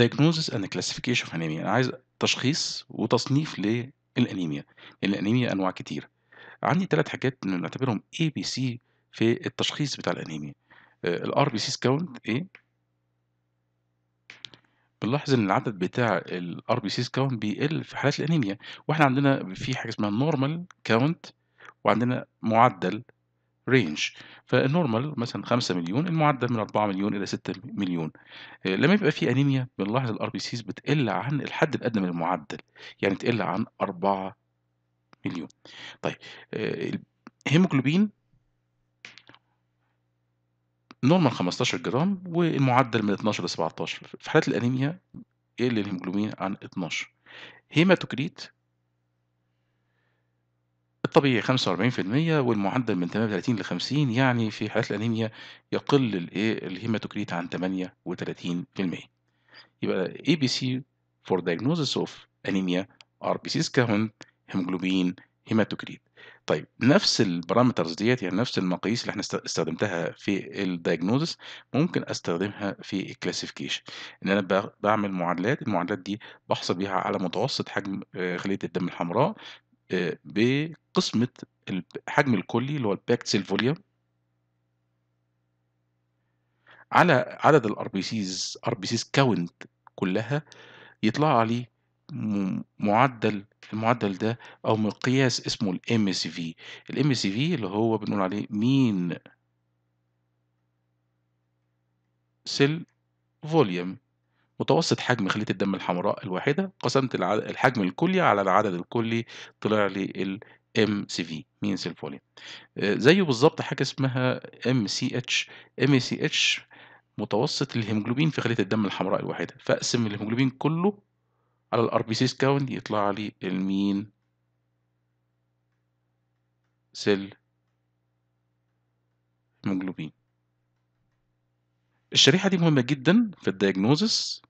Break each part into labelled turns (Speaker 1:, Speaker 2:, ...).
Speaker 1: diagnosis and classification of anemia انا عايز تشخيص وتصنيف للانيميا لان الانيميا انواع كتير عندي ثلاث حاجات نعتبرهم A B C في التشخيص بتاع الانيميا الار بي سي كاونت A بنلاحظ ان العدد بتاع الار بي سيز كاونت بيقل في حالات الانيميا واحنا عندنا في حاجه اسمها نورمال كاونت وعندنا معدل رينج فالنورمال مثلا 5 مليون المعدل من 4 مليون الى 6 مليون آه، لما يبقى في انيميا بنلاحظ الار بي سيز بتقل عن الحد الادنى من المعدل يعني تقل عن 4 مليون طيب الهيموجلوبين نورمال 15 جرام والمعدل من 12 ل 17 في حالات الانيميا يقل الهيموجلوبين عن 12 هيماتوكريت الطبيعي 45% والمعدل من 38 ل 50 يعني في حالات الانيميا يقل الايه الهيماتوكريت عن 38% يبقى اي بي سي فور diagnosis اوف انيميا ار بي سي سكاون هيموجلوبين هيماتوكريت طيب نفس البارامترز ديت يعني نفس المقاييس اللي احنا استخدمتها في الدايجنوزس ممكن استخدمها في الكلاسيفيكيشن ان انا بعمل معادلات المعادلات دي بحصل بيها على متوسط حجم آه، خليه الدم الحمراء بقسمة الحجم الكلي اللي هو الباكت سيل فوليوم على عدد الار بي سيز ار بي سيز كاونت كلها يطلع عليه معدل المعدل ده او مقياس اسمه الام اس في الام اس في اللي هو بنقول عليه مين سيل فوليوم متوسط حجم خلية الدم الحمراء الواحدة قسمت الحجم الكلي على العدد الكلي طلع لي ال ام سي في مين سيلفولين زيه بالظبط حاجه اسمها ام سي اتش ام سي اتش متوسط الهيموجلوبين في خليه الدم الحمراء الواحده فاقسم الهيموجلوبين كله على الار بي سي كاونت يطلع لي المين سيل هيموجلوبين الشريحه دي مهمه جدا في الدياجنوزس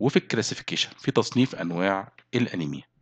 Speaker 1: وفي الكلاسيفيكيشن في تصنيف انواع الانيميا